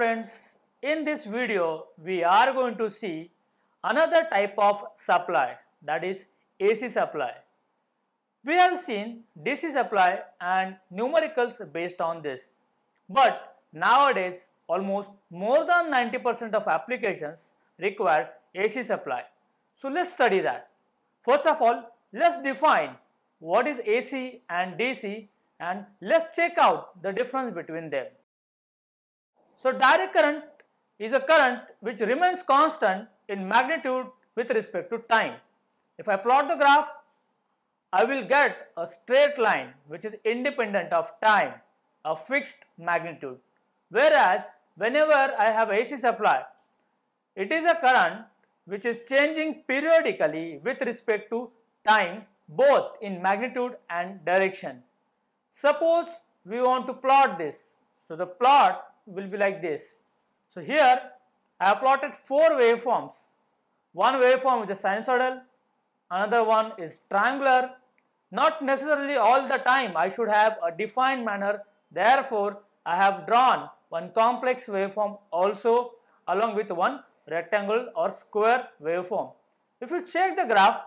friends, in this video, we are going to see another type of supply that is AC supply. We have seen DC supply and numericals based on this. But nowadays, almost more than 90% of applications require AC supply. So let's study that. First of all, let's define what is AC and DC and let's check out the difference between them. So direct current is a current which remains constant in magnitude with respect to time. If I plot the graph, I will get a straight line which is independent of time, a fixed magnitude. Whereas whenever I have AC supply, it is a current which is changing periodically with respect to time both in magnitude and direction. Suppose we want to plot this. So the plot will be like this. So here I have plotted four waveforms. One waveform is a sinusoidal, another one is triangular. Not necessarily all the time I should have a defined manner. Therefore, I have drawn one complex waveform also along with one rectangle or square waveform. If you check the graph,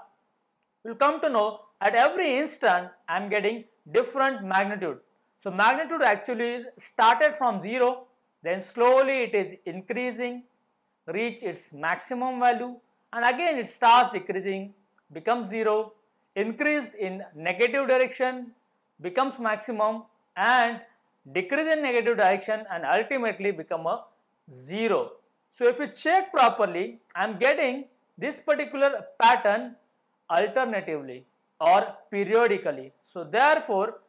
you will come to know at every instant I am getting different magnitude. So magnitude actually started from 0 then slowly it is increasing, reach its maximum value and again it starts decreasing, becomes 0, increased in negative direction, becomes maximum and decrease in negative direction and ultimately become a 0. So, if you check properly, I am getting this particular pattern alternatively or periodically. So, therefore,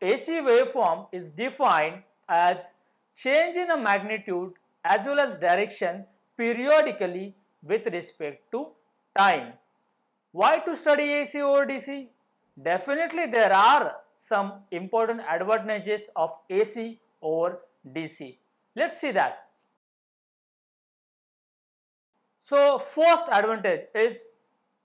AC waveform is defined as change in a magnitude as well as direction periodically with respect to time. Why to study AC over DC? Definitely there are some important advantages of AC over DC. Let's see that. So first advantage is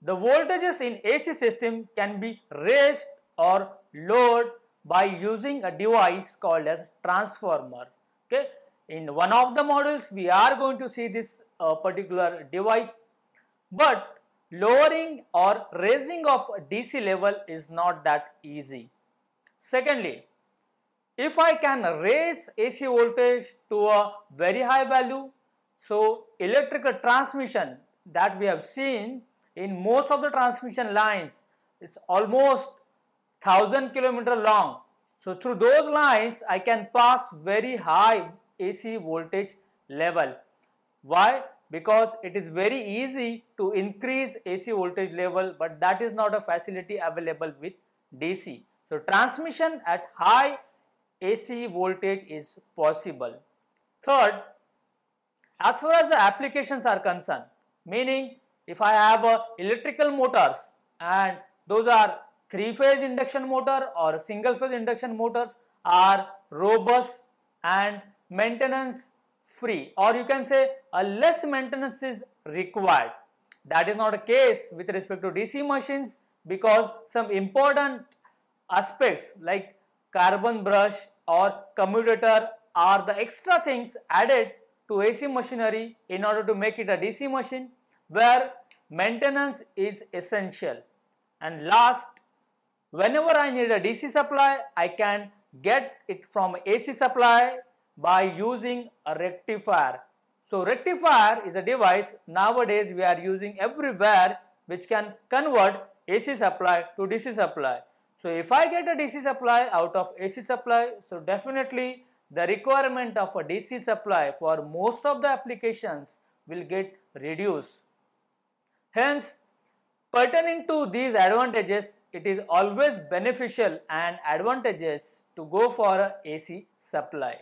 the voltages in AC system can be raised or lowered by using a device called as transformer okay in one of the models we are going to see this uh, particular device but lowering or raising of DC level is not that easy. Secondly, if I can raise AC voltage to a very high value, so electrical transmission that we have seen in most of the transmission lines is almost 1000 kilometer long so through those lines, I can pass very high AC voltage level. Why? Because it is very easy to increase AC voltage level, but that is not a facility available with DC. So transmission at high AC voltage is possible. Third, as far as the applications are concerned, meaning if I have uh, electrical motors and those are three phase induction motor or single phase induction motors are robust and maintenance free or you can say a less maintenance is required. That is not the case with respect to DC machines because some important aspects like carbon brush or commutator are the extra things added to AC machinery in order to make it a DC machine where maintenance is essential. And last whenever I need a DC supply, I can get it from AC supply by using a rectifier. So rectifier is a device nowadays we are using everywhere which can convert AC supply to DC supply. So if I get a DC supply out of AC supply, so definitely the requirement of a DC supply for most of the applications will get reduced. Hence, Pertaining to these advantages, it is always beneficial and advantageous to go for AC supply.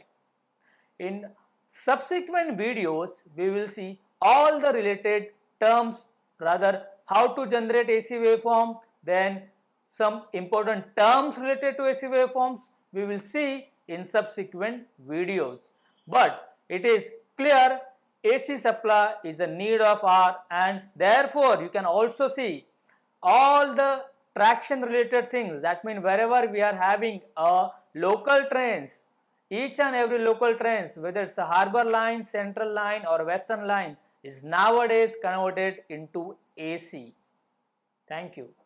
In subsequent videos, we will see all the related terms rather how to generate AC waveform, then some important terms related to AC waveforms we will see in subsequent videos. But it is clear AC supply is a need of R and therefore you can also see all the traction related things that means wherever we are having a uh, local trains each and every local trains whether it's a harbour line, central line or western line is nowadays converted into AC. Thank you.